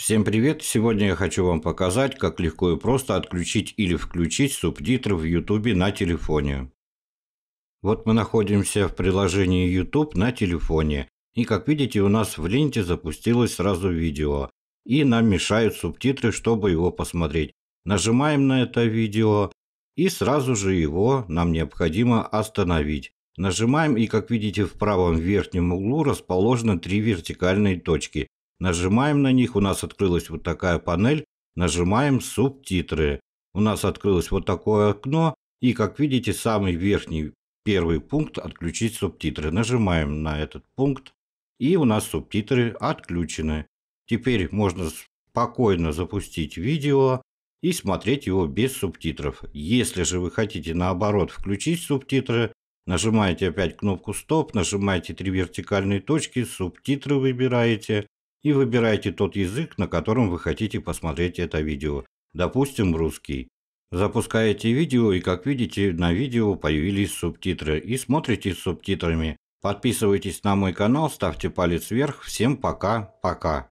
Всем привет! Сегодня я хочу вам показать, как легко и просто отключить или включить субтитры в YouTube на телефоне. Вот мы находимся в приложении YouTube на телефоне. И как видите, у нас в ленте запустилось сразу видео. И нам мешают субтитры, чтобы его посмотреть. Нажимаем на это видео и сразу же его нам необходимо остановить. Нажимаем и как видите в правом верхнем углу расположены три вертикальные точки. Нажимаем на них, у нас открылась вот такая панель. Нажимаем субтитры. У нас открылось вот такое окно. И как видите, самый верхний первый пункт «Отключить субтитры». Нажимаем на этот пункт. И у нас субтитры отключены. Теперь можно спокойно запустить видео и смотреть его без субтитров. Если же вы хотите наоборот включить субтитры, нажимаете опять кнопку «Стоп», нажимаете три вертикальные точки, субтитры выбираете и выбирайте тот язык, на котором вы хотите посмотреть это видео. Допустим, русский. Запускаете видео и, как видите, на видео появились субтитры и смотрите с субтитрами. Подписывайтесь на мой канал, ставьте палец вверх. Всем пока, пока.